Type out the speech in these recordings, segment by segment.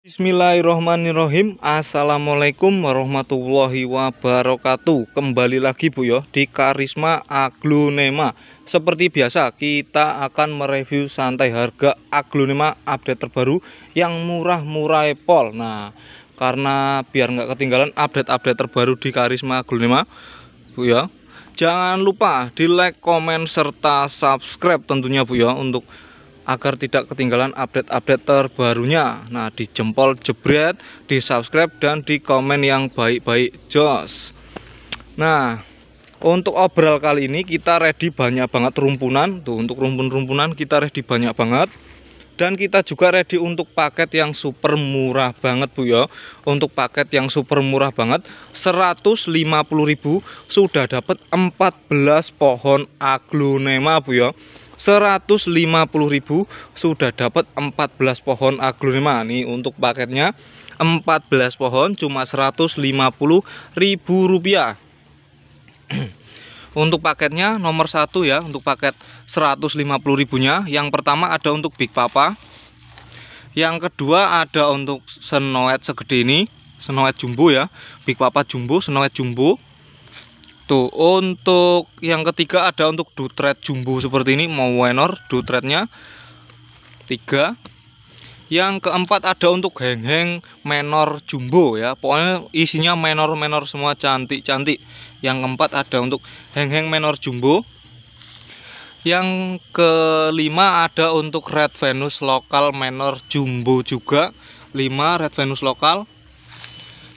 Bismillahirrahmanirrahim, Assalamualaikum warahmatullahi wabarakatuh Kembali lagi Bu ya di Karisma Aglonema Seperti biasa kita akan mereview santai harga Aglonema update terbaru yang murah-murah epol Nah karena biar nggak ketinggalan update-update terbaru di Karisma Aglonema Bu ya Jangan lupa di like, komen, serta subscribe tentunya Bu ya Untuk agar tidak ketinggalan update-update terbarunya. Nah, di jempol jebret, di subscribe dan di komen yang baik-baik jos. Nah, untuk obral kali ini kita ready banyak banget rumpunan. Tuh, untuk rumpun-rumpunan kita ready banyak banget. Dan kita juga ready untuk paket yang super murah banget Bu ya. Untuk paket yang super murah banget 150.000 sudah dapat 14 pohon aglonema Bu ya. 150.000 sudah dapat 14 pohon aglonema nih untuk paketnya 14 pohon cuma 150.000 rupiah untuk paketnya nomor satu ya untuk paket 150 ribunya yang pertama ada untuk Big Papa yang kedua ada untuk senoet segede ini senoet jumbo ya Big Papa jumbo senoet jumbo Tuh, untuk yang ketiga ada untuk dutret jumbo seperti ini, mau wenor dutretnya. Tiga. Yang keempat ada untuk heng-heng menor jumbo ya. Pokoknya isinya menor-menor semua cantik-cantik. Yang keempat ada untuk heng-heng menor jumbo. Yang kelima ada untuk red venus lokal menor jumbo juga. Lima red venus lokal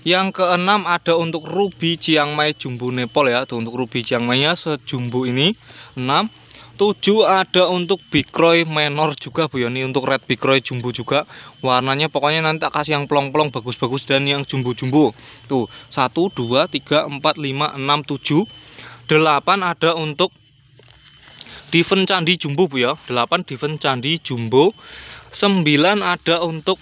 yang keenam ada untuk ruby Chiang Mai jumbo Nepal ya. Tuh untuk ruby Chiang Mai-nya sejumbo ini 6. 7 ada untuk bikroy menor juga Bu Yoni ya. untuk red bikroy jumbo juga warnanya pokoknya nanti tak kasih yang pelong-pelong bagus-bagus dan yang jumbo-jumbo tuh 1 2 3 4 5 6 7 8 ada untuk diven candi jumbo Bu ya 8 diven candi jumbo 9 ada untuk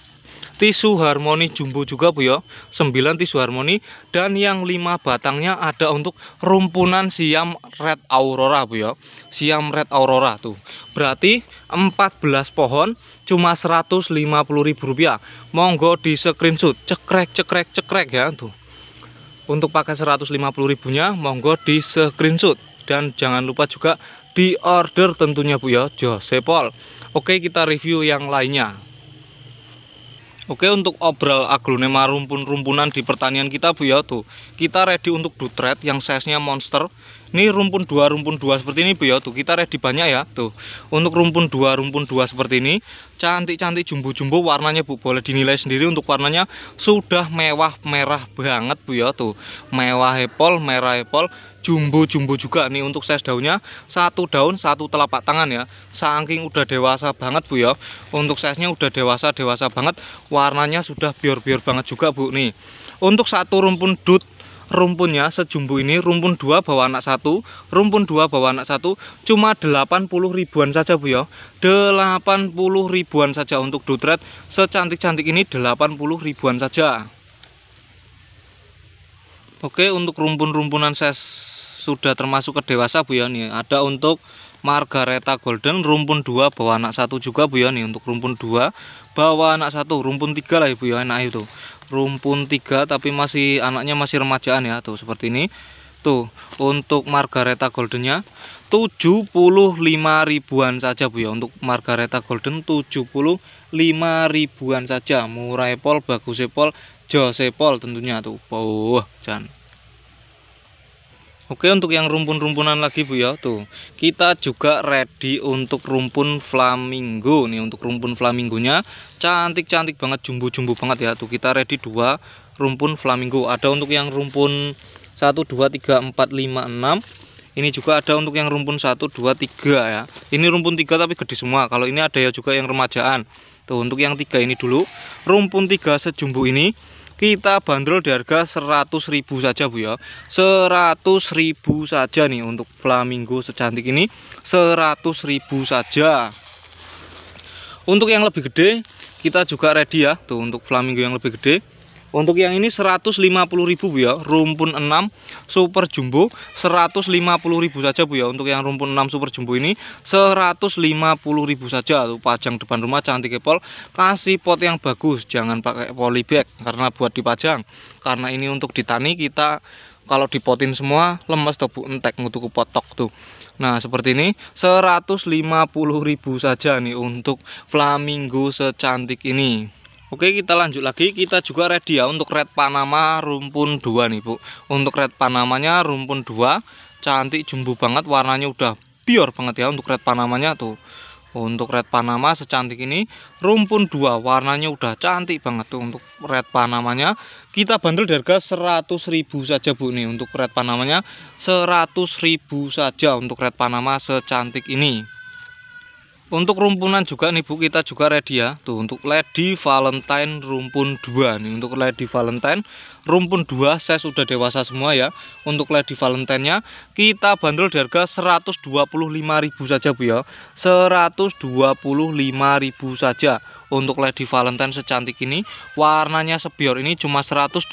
tisu harmoni jumbo juga Bu ya 9 tisu harmoni dan yang 5 batangnya ada untuk rumpunan siam red aurora Bu ya siam red aurora tuh berarti 14 pohon cuma rp rupiah. monggo di screenshot cekrek cekrek cekrek ya tuh untuk pakai 150 ribunya monggo di screenshot dan jangan lupa juga di order tentunya Bu ya Josepol Oke kita review yang lainnya Oke untuk obral aglonema rumpun-rumpunan di pertanian kita Bu ya tuh kita ready untuk dutret yang size nya monster ini rumpun dua rumpun dua seperti ini bu ya tuh kita ready banyak ya tuh untuk rumpun dua rumpun dua seperti ini cantik-cantik jumbo-jumbo warnanya bu boleh dinilai sendiri untuk warnanya sudah mewah merah banget bu ya tuh mewah hepol merah hepol jumbo-jumbo juga nih untuk size daunnya satu daun satu telapak tangan ya saking udah dewasa banget bu ya untuk size nya udah dewasa dewasa banget warnanya sudah biar-biar banget juga bu nih untuk satu rumpun dut rumpunnya sejumbo ini rumpun dua bawa anak satu rumpun dua bawa anak satu cuma 80 ribuan saja Bu ya 80 ribuan saja untuk dutret secantik-cantik ini 80 ribuan saja Oke untuk rumpun-rumpunan ses sudah termasuk kedewasa Bu yani Ada untuk Margareta Golden rumpun 2 bawa anak satu juga Bu yani untuk rumpun 2 bawa anak satu rumpun 3 lah Ibu ya, Yoni nah, itu. Rumpun 3 tapi masih anaknya masih remajaan ya tuh seperti ini. Tuh untuk Margareta Goldennya 75 ribuan saja Bu ya untuk Margareta Golden 75 ribuan saja. Murai pol, bagus pol, jose pol tentunya tuh. Wah, oh, jangan Oke untuk yang rumpun-rumpunan lagi Bu ya tuh kita juga ready untuk rumpun flamingo nih untuk rumpun flamingonya cantik-cantik banget jumbo-jumbo banget ya tuh kita ready dua rumpun flamingo ada untuk yang rumpun 1 2 3 4 5 6 ini juga ada untuk yang rumpun satu dua tiga ya ini rumpun tiga tapi gede semua kalau ini ada ya juga yang remajaan tuh untuk yang tiga ini dulu rumpun tiga sejumbo ini kita bandrol di harga 100.000 saja Bu ya 100.000 saja nih untuk flamingo secantik ini 100.000 saja untuk yang lebih gede kita juga ready ya tuh untuk flamingo yang lebih gede untuk yang ini 150.000 Bu ya, rumpun 6 super jumbo 150.000 saja Bu ya. Untuk yang rumpun 6 super jumbo ini 150.000 saja. Tuh pajang depan rumah cantik kepol, kasih pot yang bagus, jangan pakai polybag karena buat dipajang. Karena ini untuk ditani kita kalau dipotin semua lemes tuh Bu entek ngutuku potok tuh. Nah, seperti ini 150.000 saja nih untuk flamingo secantik ini. Oke kita lanjut lagi kita juga ready ya untuk red panama rumpun 2 nih bu Untuk red panamanya rumpun 2 cantik jumbo banget warnanya udah pure banget ya untuk red panamanya tuh Untuk red panama secantik ini rumpun 2 warnanya udah cantik banget tuh untuk red panamanya Kita bandel di harga ribu saja bu nih untuk red panamanya ribu saja untuk red panama secantik ini untuk rumpunan juga nih bu kita juga ready ya tuh untuk lady valentine rumpun 2 nih untuk lady valentine rumpun 2 saya sudah dewasa semua ya untuk lady valentine nya kita bandrol di harga 125.000 saja bu ya 125 ribu saja untuk lady valentine secantik ini warnanya sebior ini cuma 125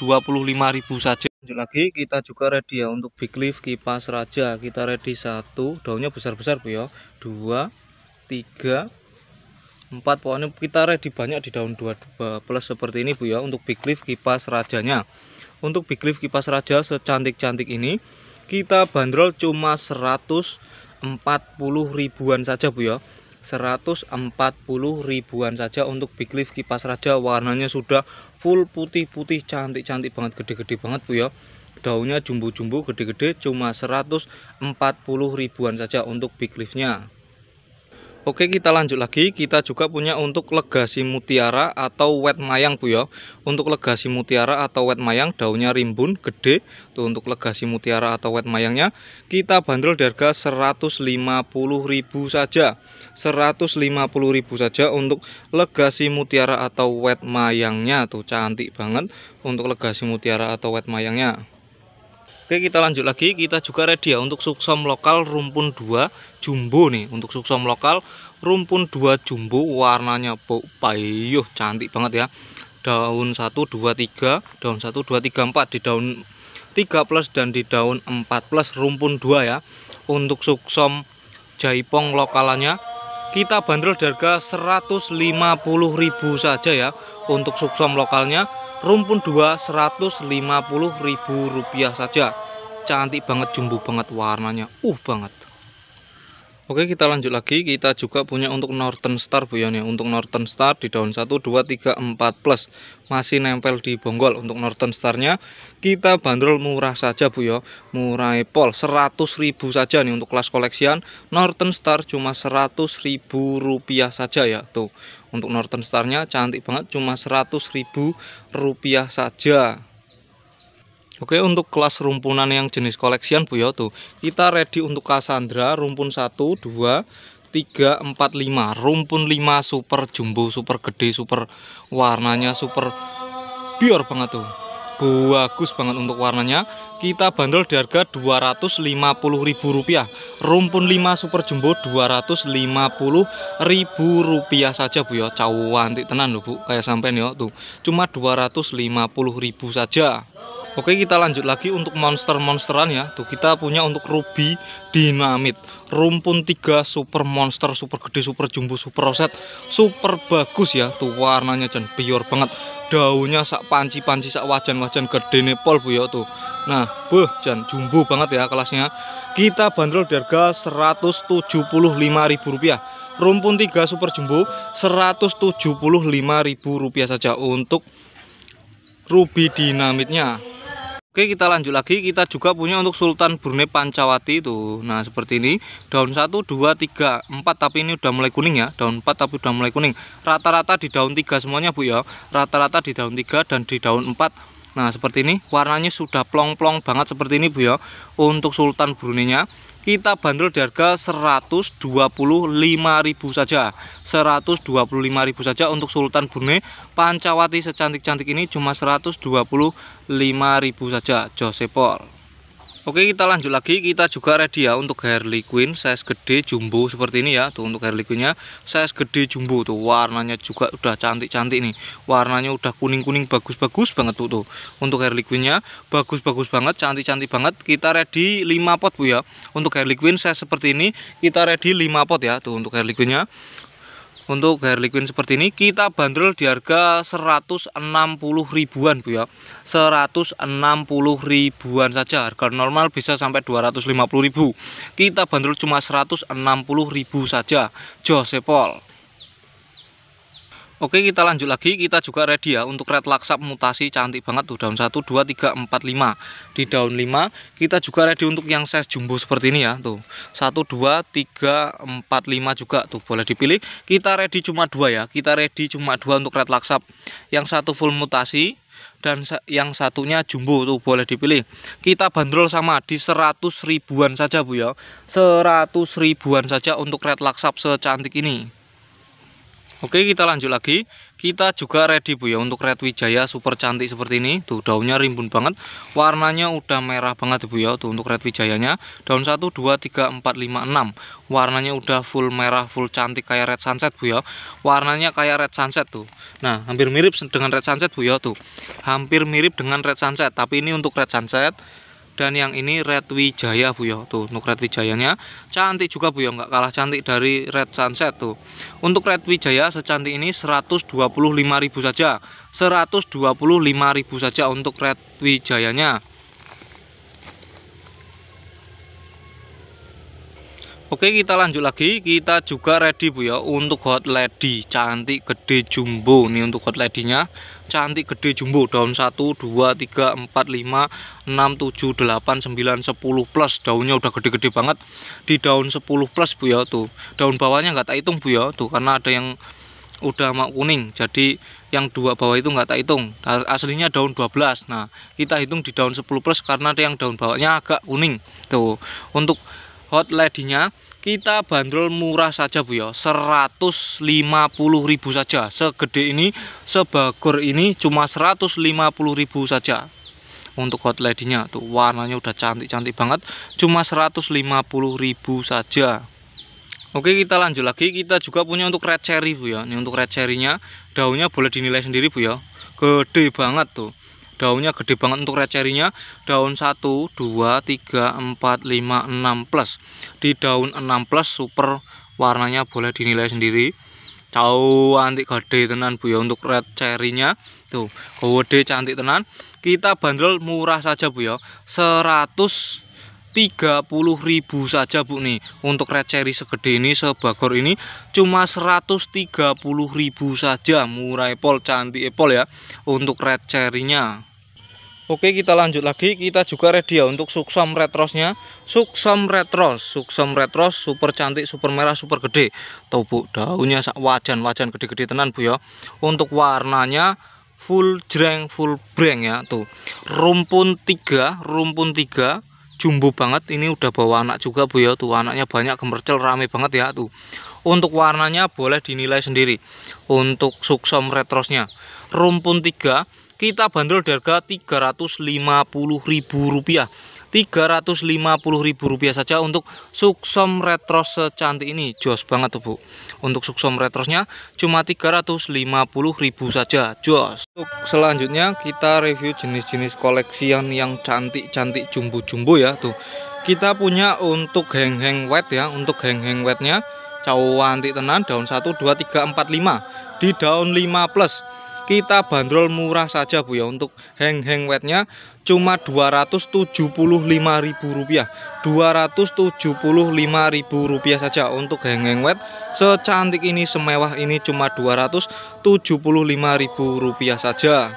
ribu saja lanjut lagi kita juga ready ya untuk big leaf kipas raja kita ready satu daunnya besar-besar bu ya dua 3 4 pohonnya kita ready banyak di daun 2 plus seperti ini Bu ya untuk big leaf kipas rajanya untuk big leaf kipas raja secantik-cantik ini kita bandrol cuma 140 ribuan saja Bu ya 140 ribuan saja untuk big leaf kipas raja warnanya sudah full putih-putih cantik-cantik banget gede-gede banget Bu ya daunnya jumbo-jumbo gede-gede cuma 140 ribuan saja untuk big leafnya Oke kita lanjut lagi kita juga punya untuk legasi mutiara atau wet mayang bu ya Untuk legasi mutiara atau wet mayang daunnya rimbun gede Tuh untuk legasi mutiara atau wet mayangnya kita bandrol di harga 150.000 saja 150.000 saja untuk legasi mutiara atau wet mayangnya tuh cantik banget untuk legasi mutiara atau wet mayangnya Oke kita lanjut lagi kita juga ready ya untuk suksom lokal rumpun 2 jumbo nih untuk suksom lokal rumpun 2 jumbo warnanya payuh cantik banget ya daun 1 2 3 daun 1 2 3 4 di daun 3 plus dan di daun 4 plus rumpun 2 ya untuk suksom jaipong lokalannya kita bandrol harga 150.000 saja ya untuk suksom lokalnya rumpun 2 150.000 rupiah saja cantik banget jumbo banget warnanya uh banget Oke kita lanjut lagi kita juga punya untuk Northern Star Bu Yon ya untuk Northern Star di daun 1 2 3 4 plus masih nempel di bonggol untuk Northern Starnya kita bandrol murah saja Bu ya murai pol 100.000 saja nih untuk kelas koleksian Northern Star cuma 100.000 rupiah saja ya tuh untuk Northern Starnya cantik banget cuma 100.000 rupiah saja Oke untuk kelas rumpunan yang jenis koleksian Bu Yoto ya, Kita ready untuk Cassandra rumpun 1, 2, 3, 4, 5 Rumpun 5 super jumbo, super gede, super warnanya super pure banget tuh Bagus banget untuk warnanya Kita bandel di harga Rp250.000 Rumpun 5 super jumbo Rp250.000 saja Bu ya Cawantik tenan loh Bu Kayak sampein ya tuh Cuma Rp250.000 saja Oke kita lanjut lagi untuk monster-monsteran ya Tuh kita punya untuk ruby dinamit Rumpun 3 super monster Super gede, super jumbo, super roset Super bagus ya Tuh warnanya jen pior banget Daunnya sak panci-panci sak wajan-wajan gede nepol bu ya tuh Nah buh jen jumbo banget ya kelasnya Kita bandrol di harga ribu rupiah Rumpun 3 super jumbo 175 ribu rupiah saja untuk ruby dinamitnya Oke kita lanjut lagi kita juga punya untuk Sultan Brunei Pancawati itu Nah seperti ini daun 1, 2, 3, 4 tapi ini udah mulai kuning ya Daun 4 tapi udah mulai kuning Rata-rata di daun 3 semuanya bu ya Rata-rata di daun 3 dan di daun 4 Nah seperti ini warnanya sudah plong-plong banget seperti ini bu ya Untuk Sultan Brunei nya kita bandrol di harga 125.000 saja 125.000 saja untuk Sultan Brunei Pancawati secantik-cantik ini cuma 125.000 saja Josepol Oke kita lanjut lagi kita juga ready ya untuk Harley Quinn size gede jumbo seperti ini ya tuh untuk Harley Quinnnya size gede jumbo tuh warnanya juga udah cantik-cantik nih warnanya udah kuning-kuning bagus-bagus banget tuh tuh untuk Harley Quinnnya bagus-bagus banget cantik-cantik banget kita ready 5 pot bu ya untuk Harley Quinn size seperti ini kita ready 5 pot ya tuh untuk Harley Quinnnya untuk garlic liquid seperti ini kita bandrol di harga 160 ribuan Bu ya 160 ribuan saja harga normal bisa sampai 250 ribu kita bandrol cuma 160 ribu saja Josepol Oke kita lanjut lagi kita juga ready ya untuk red laksa mutasi cantik banget tuh daun 1 2 3 4 5 di daun 5 kita juga ready untuk yang size jumbo seperti ini ya tuh 1 2 3 4 5 juga tuh boleh dipilih kita ready cuma dua ya kita ready cuma dua untuk red laksa yang satu full mutasi dan yang satunya jumbo tuh boleh dipilih kita bandrol sama di 100 ribuan saja Bu ya 100 ribuan saja untuk red laksap secantik ini Oke kita lanjut lagi Kita juga ready bu ya untuk red wijaya super cantik seperti ini Tuh daunnya rimbun banget Warnanya udah merah banget bu ya tuh untuk red wijayanya Daun 1, 2, 3, 4, 5, 6 Warnanya udah full merah full cantik kayak red sunset bu ya Warnanya kayak red sunset tuh Nah hampir mirip dengan red sunset bu ya tuh Hampir mirip dengan red sunset Tapi ini untuk red sunset dan yang ini Red Wijaya Bu ya tuh untuk Red Wijayanya cantik juga Bu ya enggak kalah cantik dari Red Sunset tuh untuk Red Wijaya secantik ini 125.000 saja 125.000 saja untuk Red Wijayanya Oke kita lanjut lagi kita juga ready Bu ya untuk hot lady cantik gede jumbo nih untuk hot lady nya cantik gede jumbo daun 1 2 3 4 5 6 7 8 9 10 plus daunnya udah gede-gede banget di daun 10 plus Bu ya tuh daun bawahnya nggak tak hitung Bu ya tuh karena ada yang udah mau kuning jadi yang dua bawah itu nggak tak hitung aslinya daun 12 nah kita hitung di daun 10 plus karena ada yang daun bawahnya agak kuning tuh untuk hot ledinya kita bandrol murah saja Bu ya 150.000 saja segede ini sebagur ini cuma 150.000 saja untuk hot ledinya tuh warnanya udah cantik-cantik banget cuma 150.000 saja Oke kita lanjut lagi kita juga punya untuk red cherry Bu ya ini untuk red cherrynya daunnya boleh dinilai sendiri Bu ya gede banget tuh daunnya gede banget untuk red cherry-nya daun 1 2 3 4 5 6 plus di daun 6 plus super warnanya boleh dinilai sendiri Cau antik gede tenan Bu ya untuk red cherry-nya. Tuh, gede cantik tenan. Kita bandrol murah saja Bu ya. 100 30.000 saja Bu nih. Untuk red cherry segede ini, sebagor ini cuma 130.000 saja. Murah epol, cantik epol ya untuk red cherry-nya. Oke kita lanjut lagi kita juga ready ya untuk suksam retrosnya suksam retros suksam retros super cantik super merah super gede tuh bu daunnya wajan-wajan gede-gede tenan bu ya untuk warnanya full jreng full breng ya tuh rumpun tiga rumpun tiga jumbo banget ini udah bawa anak juga bu ya tuh anaknya banyak gemercel rame banget ya tuh untuk warnanya boleh dinilai sendiri untuk suksam retrosnya rumpun tiga kita bandrol di harga Rp350.000 Rp350.000 saja untuk suksom retros secantik ini joss banget tuh Bu untuk suksom retrosnya cuma Rp350.000 saja joss. untuk selanjutnya kita review jenis-jenis koleksian yang cantik-cantik jumbo-jumbo ya tuh kita punya untuk heng-heng wet ya untuk heng-heng wetnya anti tenan daun 1 2 3 4 5 di daun 5 plus kita bandrol murah saja Bu ya untuk hang-hang wetnya cuma Rp275.000 Rp275.000 saja untuk hang-hang wet secantik ini semewah ini cuma Rp275.000 saja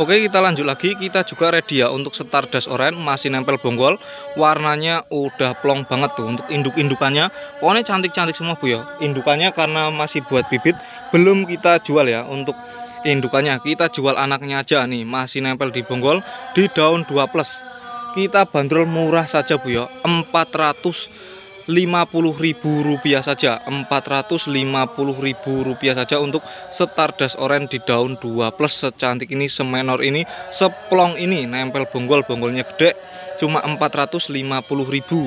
Oke kita lanjut lagi kita juga ready ya untuk Stardust Orange masih nempel bonggol warnanya udah plong banget tuh untuk induk-indukannya pokoknya cantik-cantik semua Bu ya indukannya karena masih buat bibit belum kita jual ya untuk indukannya kita jual anaknya aja nih masih nempel di bonggol di daun 2 plus kita bandrol murah saja bu ya 450.000 ribu rupiah saja 450 ribu rupiah saja untuk Stardust Orange di daun 2 plus secantik ini semenor ini seplong ini nempel bonggol bonggolnya gede cuma 450 ribu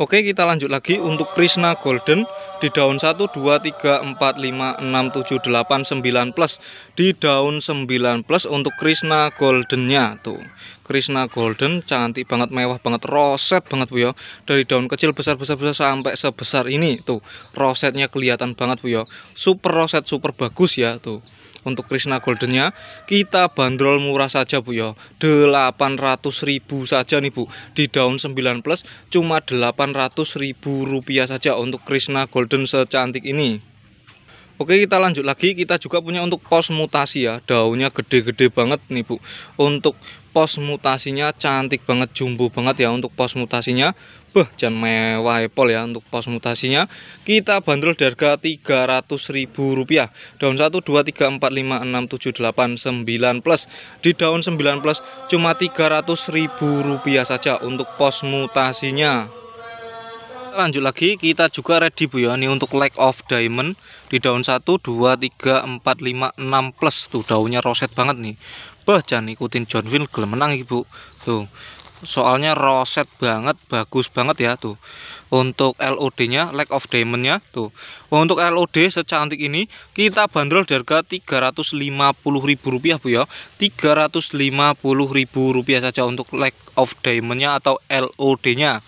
Oke kita lanjut lagi untuk Krishna Golden di daun 1, 2, 3, 4, 5, 6, 7, 8, 9 plus di daun 9 plus untuk Krishna Goldennya tuh Krishna Golden cantik banget mewah banget roset banget Bu ya dari daun kecil besar-besar-besar sampai sebesar ini tuh rosetnya kelihatan banget Bu ya super roset super bagus ya tuh untuk Krishna Goldennya kita bandrol murah saja Bu ya ribu saja nih Bu di daun 9 plus cuma ribu rupiah saja untuk Krishna Golden secantik ini Oke kita lanjut lagi kita juga punya untuk pos mutasi ya daunnya gede-gede banget nih Bu untuk pos mutasinya cantik banget jumbo banget ya untuk pos mutasinya Beh, jangan mewah Apple ya untuk pos mutasinya. Kita bandrol di harga Rp300.000. Daun 1 2 3 4 5 6 7 8 9 plus. Di daun 9 plus cuma Rp300.000 saja untuk pos mutasinya lanjut lagi kita juga ready Bu ya ini untuk leg of diamond di daun 1 2 3 4 5 6 plus tuh daunnya roset banget nih bah jangan ikutin John Will menang Ibu tuh soalnya roset banget bagus banget ya tuh untuk LOD nya leg of diamond nya tuh untuk LOD secantik ini kita bandrol di harga ribu rupiah Bu ya ribu rupiah saja untuk leg of diamond nya atau LOD nya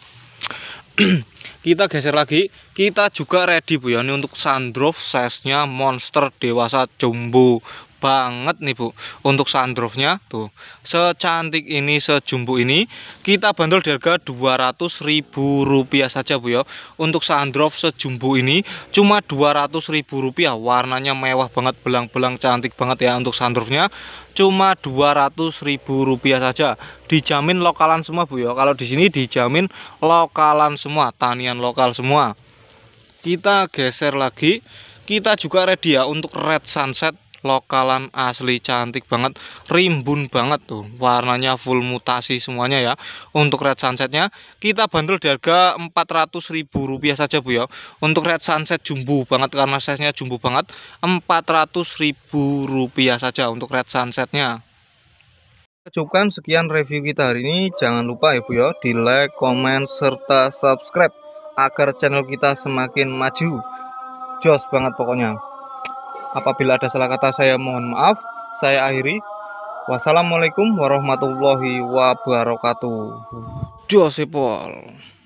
kita geser lagi kita juga ready bu ya ini untuk Sandrov size nya monster dewasa jumbo banget nih bu untuk sandrofnya tuh secantik ini sejumbo ini kita bandol di harga ratus ribu rupiah saja bu ya untuk sandrof sejumbo ini cuma ratus ribu rupiah warnanya mewah banget belang-belang cantik banget ya untuk sandrofnya cuma ratus ribu rupiah saja dijamin lokalan semua bu ya kalau di sini dijamin lokalan semua tanian lokal semua kita geser lagi kita juga ready ya untuk red sunset lokalan asli cantik banget rimbun banget tuh warnanya full mutasi semuanya ya untuk red sunsetnya kita bandel di harga 400.000 rupiah saja bu ya untuk red sunset jumbo banget karena size nya jumbo banget 400.000 rupiah saja untuk red sunsetnya Cukupkan sekian review kita hari ini. Jangan lupa ya Bu ya di like, comment, serta subscribe agar channel kita semakin maju. Jos banget pokoknya. Apabila ada salah kata saya mohon maaf. Saya akhiri. Wassalamualaikum warahmatullahi wabarakatuh. Josepol.